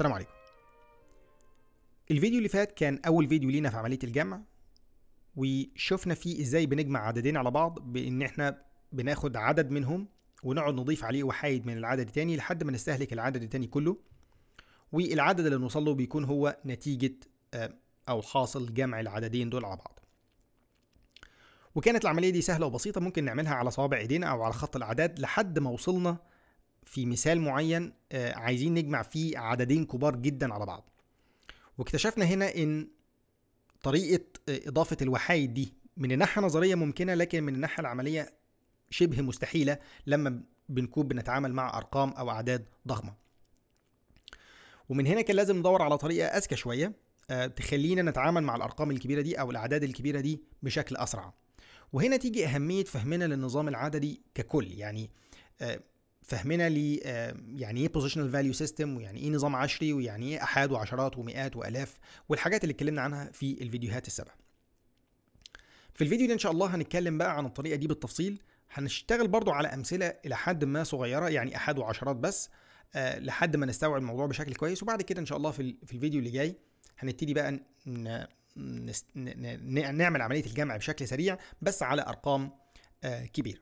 السلام عليكم الفيديو اللي فات كان اول فيديو لينا في عمليه الجمع وشفنا فيه ازاي بنجمع عددين على بعض بان احنا بناخد عدد منهم ونقعد نضيف عليه وحايد من العدد التاني لحد ما نستهلك العدد التاني كله والعدد اللي نوصل له بيكون هو نتيجه آه، او حاصل جمع العددين دول على بعض وكانت العمليه دي سهله وبسيطه ممكن نعملها على صوابع ايدينا او على خط الاعداد لحد ما وصلنا في مثال معين آه، عايزين نجمع فيه عددين كبار جدا على بعض واكتشفنا هنا ان طريقه آه، اضافه الوحايد دي من الناحيه النظريه ممكنه لكن من الناحيه العمليه شبه مستحيله لما بنكون بنتعامل مع ارقام او اعداد ضخمه ومن هنا كان لازم ندور على طريقه اذكى شويه آه، تخلينا نتعامل مع الارقام الكبيره دي او الاعداد الكبيره دي بشكل اسرع وهنا تيجي اهميه فهمنا للنظام العددي ككل يعني فهمنا ل آه، يعني ايه بوزيشنال فاليو سيستم ويعني ايه نظام عشري ويعني ايه احاد وعشرات ومئات والاف والحاجات اللي اتكلمنا عنها في الفيديوهات السبع في الفيديو ده ان شاء الله هنتكلم بقى عن الطريقه دي بالتفصيل هنشتغل برضو على امثله الى حد ما صغيره يعني احاد وعشرات بس أه لحد ما نستوعب الموضوع بشكل كويس وبعد كده ان شاء الله في, الفيديو اللي جاي هنبتدي بقى نعمل عمليه الجمع بشكل سريع بس على ارقام أه كبيره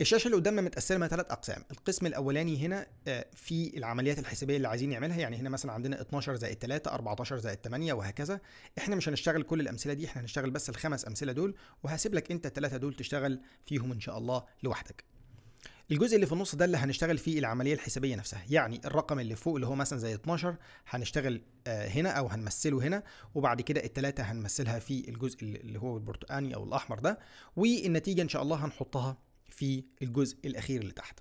الشاشه اللي قدامنا متقسمه من ثلاث اقسام القسم الاولاني هنا آه، في العمليات الحسابيه اللي عايزين نعملها يعني هنا مثلا عندنا 12 زائد 3 14 زائد 8 وهكذا احنا مش هنشتغل كل الامثله دي احنا هنشتغل بس الخمس امثله دول وهسيب لك انت الثلاثه دول تشتغل فيهم ان شاء الله لوحدك الجزء اللي في النص ده اللي هنشتغل فيه العمليه الحسابيه نفسها يعني الرقم اللي فوق اللي هو مثلا زي 12 هنشتغل آه، هنا او هنمثله هنا وبعد كده الثلاثه هنمثلها في الجزء اللي هو البرتقاني او الاحمر ده والنتيجه ان شاء الله هنحطها في الجزء الاخير اللي تحت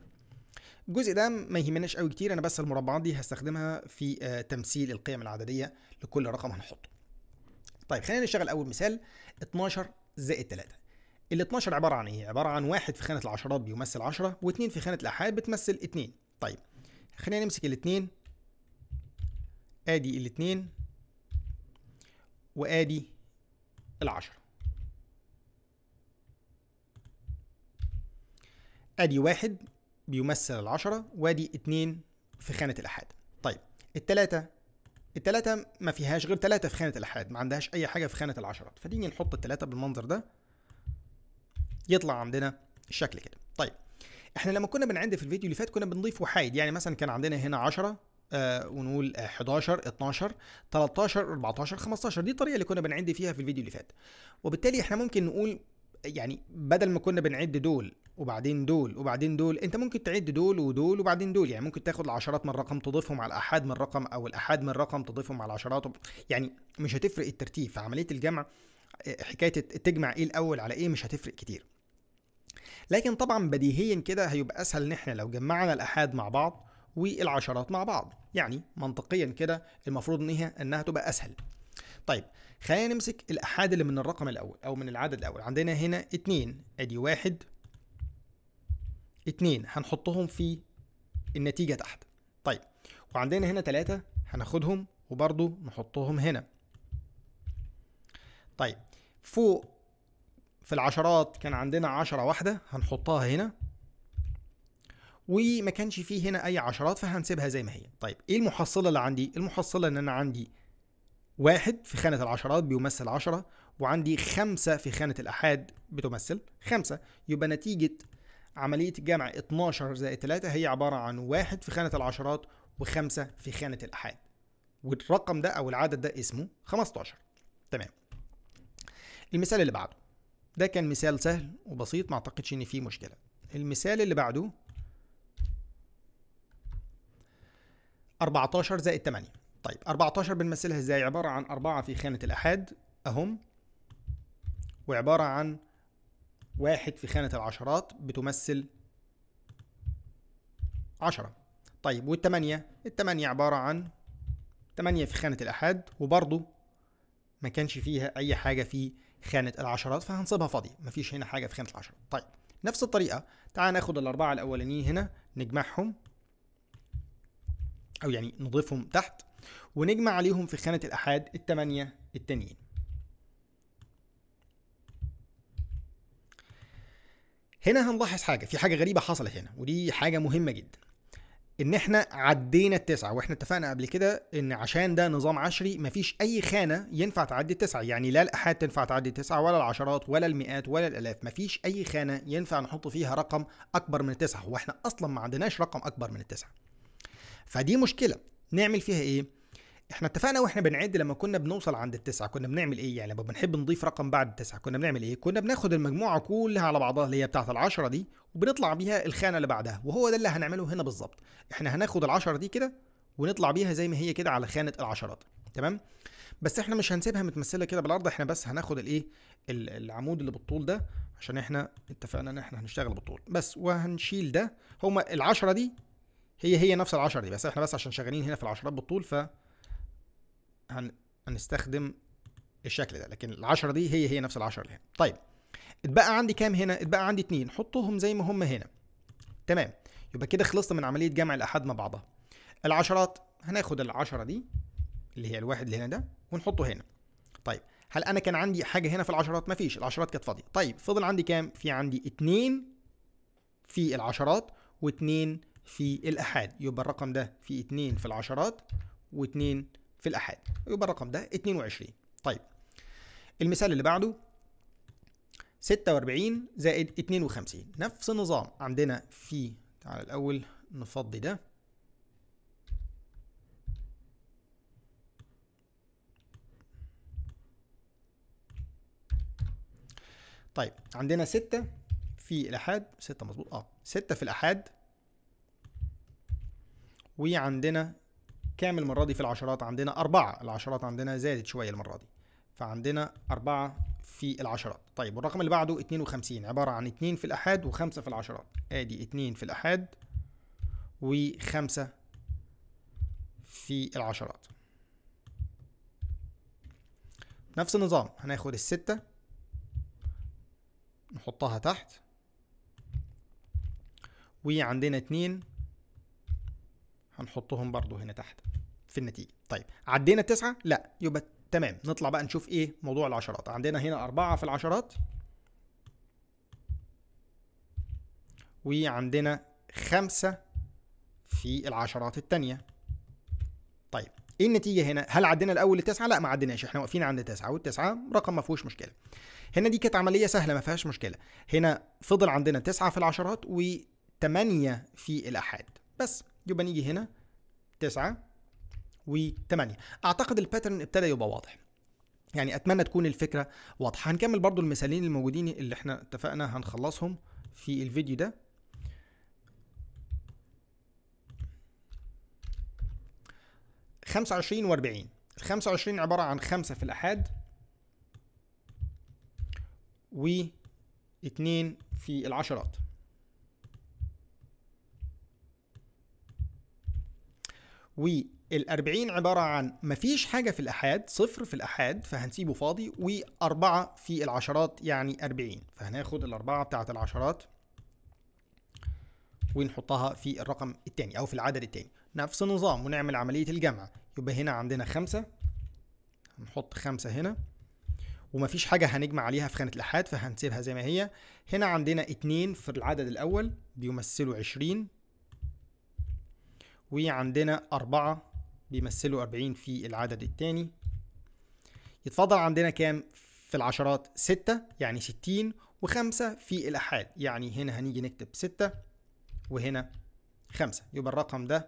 الجزء ده ما يهمناش قوي كتير انا بس المربعات دي هستخدمها في آه، تمثيل القيم العدديه لكل رقم هنحطه طيب خلينا نشتغل اول مثال 12 زائد 3 ال 12 عباره عن ايه عباره عن 1 في خانه العشرات بيمثل 10 و2 في خانه الاحاد بتمثل 2 طيب خلينا نمسك الاثنين ادي الاثنين وادي العشرة ادي واحد بيمثل العشرة وادي اتنين في خانة الأحاد طيب التلاتة التلاتة ما فيهاش غير تلاتة في خانة الأحاد ما عندهاش أي حاجة في خانة العشرات فديني نحط التلاتة بالمنظر ده يطلع عندنا الشكل كده طيب احنا لما كنا بنعد في الفيديو اللي فات كنا بنضيف وحايد يعني مثلا كان عندنا هنا 10 آه ونقول 11 12 13 14 15 دي الطريقه اللي كنا بنعد فيها في الفيديو اللي فات وبالتالي احنا ممكن نقول يعني بدل ما كنا بنعد دول وبعدين دول وبعدين دول انت ممكن تعد دول ودول وبعدين دول يعني ممكن تاخد العشرات من رقم تضيفهم على الاحاد من رقم او الاحاد من رقم تضيفهم على العشرات يعني مش هتفرق الترتيب في عمليه الجمع آه، حكايه تجمع ايه الاول على ايه مش هتفرق كتير لكن طبعا بديهيا كده هيبقى اسهل ان احنا لو جمعنا الاحاد مع بعض والعشرات مع بعض يعني منطقيا كده المفروض ان هي انها تبقى اسهل طيب خلينا نمسك الاحاد اللي من الرقم الاول او من العدد الاول عندنا هنا 2 ادي 1 اتنين هنحطهم في النتيجة تحت طيب وعندنا هنا تلاتة هناخدهم وبرضو نحطهم هنا طيب فوق في العشرات كان عندنا عشرة واحدة هنحطها هنا وما كانش فيه هنا اي عشرات فهنسيبها زي ما هي طيب ايه المحصلة اللي عندي المحصلة ان انا عندي واحد في خانة العشرات بيمثل عشرة وعندي خمسة في خانة الأحاد بتمثل خمسة يبقى نتيجة عملية الجمع 12 زائد 3 هي عبارة عن 1 في خانة العشرات و5 في خانة الأحاد والرقم ده أو العدد ده اسمه 15 تمام المثال اللي بعده ده كان مثال سهل وبسيط ما اعتقدش ان فيه مشكلة المثال اللي بعده 14 زائد 8 طيب 14 بنمثلها ازاي عبارة عن 4 في خانة الأحاد أهم وعبارة عن واحد في خانة العشرات بتمثل عشرة طيب والتمانية التمانية عبارة عن تمانية في خانة الأحاد وبرضو ما كانش فيها أي حاجة في خانة العشرات فهنصيبها فاضية مفيش هنا حاجة في خانة العشرات طيب نفس الطريقة تعال ناخد الأربعة الأولانيين هنا نجمعهم أو يعني نضيفهم تحت ونجمع عليهم في خانة الأحاد التمانية التانيين هنا هنلاحظ حاجه في حاجه غريبه حصلت هنا ودي حاجه مهمه جدا ان احنا عدينا التسعة واحنا اتفقنا قبل كده ان عشان ده نظام عشري مفيش اي خانة ينفع تعدي التسعة يعني لا الأحاد تنفع تعدي التسعة ولا العشرات ولا المئات ولا الألاف مفيش اي خانة ينفع نحط فيها رقم أكبر من التسعة واحنا أصلا ما عندناش رقم أكبر من التسعة فدي مشكلة نعمل فيها ايه؟ احنا اتفقنا واحنا بنعد لما كنا بنوصل عند التسعة كنا بنعمل ايه يعني لما بنحب نضيف رقم بعد التسعة كنا بنعمل ايه كنا بناخد المجموعة كلها على بعضها اللي هي بتاعة العشرة دي وبنطلع بيها الخانة اللي بعدها وهو ده اللي هنعمله هنا بالظبط احنا هناخد العشرة دي كده ونطلع بيها زي ما هي كده على خانة العشرات تمام بس احنا مش هنسيبها متمثله كده بالعرض احنا بس هناخد الايه العمود اللي بالطول ده عشان احنا اتفقنا ان احنا هنشتغل بالطول بس وهنشيل ده هما العشرة دي هي هي نفس العشرة دي بس احنا بس عشان شغالين هنا في العشرات بالطول ف هن... هنستخدم الشكل ده لكن العشرة دي هي هي نفس العشرة اللي هنا طيب اتبقى عندي كام هنا اتبقى عندي اتنين حطهم زي ما هم هنا تمام يبقى كده خلصنا من عملية جمع الأحاد مع بعضها العشرات هناخد العشرة دي اللي هي الواحد اللي هنا ده ونحطه هنا طيب هل انا كان عندي حاجه هنا في العشرات مفيش العشرات كانت فاضيه طيب فضل عندي كام في عندي اتنين في العشرات واتنين في الاحاد يبقى الرقم ده في اتنين في العشرات واتنين في الأحاد يبقى الرقم ده 22 طيب المثال اللي بعده 46 زائد 52 نفس النظام عندنا في تعالى الأول نفضي ده طيب عندنا 6 في الأحاد 6 مظبوط اه 6 في الأحاد وعندنا كام المره دي في العشرات عندنا أربعة العشرات عندنا زادت شوية المرة دي فعندنا أربعة في العشرات طيب والرقم اللي بعده 52 عبارة عن 2 في الأحاد و5 في العشرات آدي 2 في الأحاد و5 في العشرات نفس النظام هناخد الستة نحطها تحت وعندنا اتنين هنحطهم برضو هنا تحت في النتيجه طيب عدينا التسعه لا يبقى تمام نطلع بقى نشوف ايه موضوع العشرات عندنا هنا أربعة في العشرات وعندنا خمسة في العشرات التانية طيب ايه النتيجة هنا؟ هل عدينا الأول لتسعة؟ لا ما عديناش احنا واقفين عند تسعة والتسعة رقم ما فيهوش مشكلة. هنا دي كانت عملية سهلة ما فيهاش مشكلة. هنا فضل عندنا تسعة في العشرات وتمانية في الآحاد بس يبقى نيجي هنا تسعة و8 اعتقد الباترن ابتدى يبقى واضح يعني اتمنى تكون الفكره واضحه هنكمل برضو المثالين الموجودين اللي احنا اتفقنا هنخلصهم في الفيديو ده خمسة وعشرين واربعين الخمسة وعشرين عبارة عن خمسة في الأحاد اتنين في العشرات و ال40 عبارة عن مفيش حاجة في الأحاد صفر في الأحاد فهنسيبه فاضي وأربعة في العشرات يعني 40 فهناخد الأربعة بتاعة العشرات ونحطها في الرقم التاني أو في العدد التاني نفس النظام ونعمل عملية الجمع يبقى هنا عندنا خمسة هنحط خمسة هنا ومفيش حاجة هنجمع عليها في خانة الأحاد فهنسيبها زي ما هي هنا عندنا اتنين في العدد الأول بيمثلوا عشرين وعندنا أربعة بيمثلوا 40 في العدد الثاني يتفضل عندنا كام في العشرات 6 يعني 60 و5 في الأحاد يعني هنا هنيجي نكتب 6 وهنا 5 يبقى الرقم ده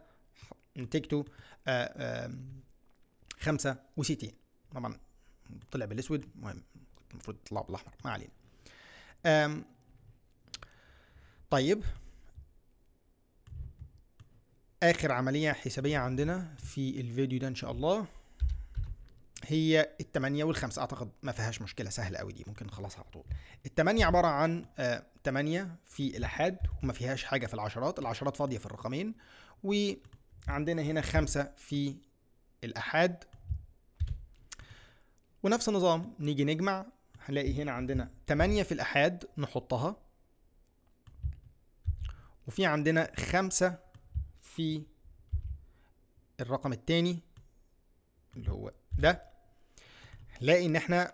نتيجته 65 آه، طبعا طلع بالاسود مهم المفروض يطلع بالاحمر ما علينا طيب اخر عمليه حسابيه عندنا في الفيديو ده ان شاء الله هي التمانية والخمسة اعتقد ما فيهاش مشكله سهله قوي دي ممكن نخلصها على طول التمانية عباره عن آه، تمانية في الاحاد وما فيهاش حاجه في العشرات العشرات فاضيه في الرقمين وعندنا هنا خمسة في الاحاد ونفس النظام نيجي نجمع هنلاقي هنا عندنا تمانية في الاحاد نحطها وفي عندنا خمسة في الرقم التاني اللي هو ده هنلاقي ان احنا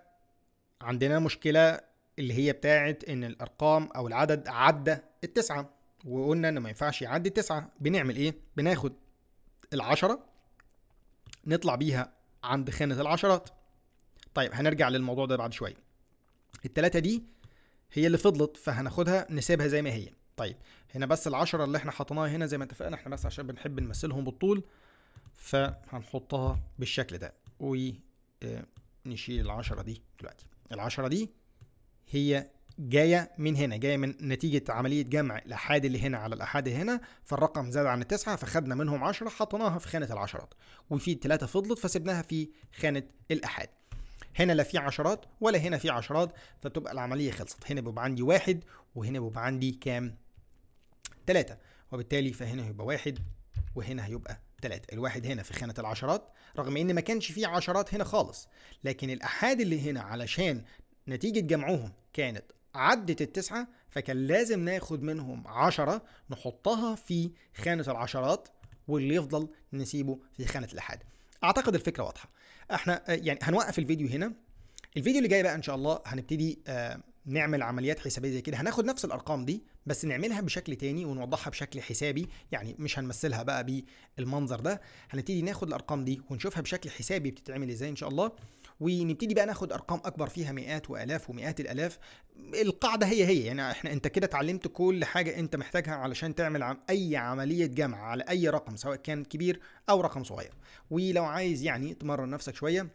عندنا مشكلة اللي هي بتاعة ان الارقام او العدد عدى التسعة وقلنا ان ما ينفعش يعدي التسعة بنعمل ايه بناخد العشرة نطلع بيها عند خانة العشرات طيب هنرجع للموضوع ده بعد شوية التلاتة دي هي اللي فضلت فهناخدها نسيبها زي ما هي طيب هنا بس العشرة اللي احنا حطيناها هنا زي ما اتفقنا احنا بس عشان بنحب نمثلهم بالطول فهنحطها بالشكل ده ونشيل آه، العشرة دي دلوقتي العشرة دي هي جايه من هنا جايه من نتيجه عمليه جمع الاحاد اللي هنا على الاحاد هنا فالرقم زاد عن التسعه فخدنا منهم 10 حطيناها في خانه العشرات وفي ثلاثه فضلت فسبناها في خانه الاحاد هنا لا في عشرات ولا هنا في عشرات فتبقى العمليه خلصت هنا بيبقى عندي واحد وهنا بيبقى عندي كام تلاتة وبالتالي فهنا هيبقى واحد وهنا هيبقى تلاتة الواحد هنا في خانة العشرات رغم ان ما كانش فيه عشرات هنا خالص لكن الأحاد اللي هنا علشان نتيجة جمعهم كانت عدت التسعة فكان لازم ناخد منهم عشرة نحطها في خانة العشرات واللي يفضل نسيبه في خانة الأحاد اعتقد الفكره واضحه احنا آه، يعني هنوقف الفيديو هنا الفيديو اللي جاي بقى ان شاء الله هنبتدي آه، نعمل عمليات حسابيه زي كده هناخد نفس الارقام دي بس نعملها بشكل تاني ونوضحها بشكل حسابي يعني مش هنمثلها بقى بالمنظر ده هنبتدي ناخد الارقام دي ونشوفها بشكل حسابي بتتعمل ازاي ان شاء الله ونبتدي بقى ناخد ارقام اكبر فيها مئات والاف ومئات الالاف القاعده هي هي يعني احنا انت كده اتعلمت كل حاجه انت محتاجها علشان تعمل عم اي عمليه جمع على اي رقم سواء كان كبير او رقم صغير ولو عايز يعني تمرن نفسك شويه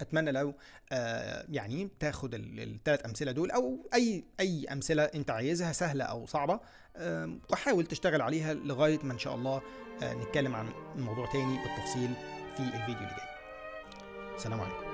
اتمنى لو آه يعني تاخد الثلاث امثله دول او اي اي امثله انت عايزها سهله او صعبه آه وحاول تشتغل عليها لغايه ما ان شاء الله آه نتكلم عن الموضوع تاني بالتفصيل في الفيديو اللي جاي سلام عليكم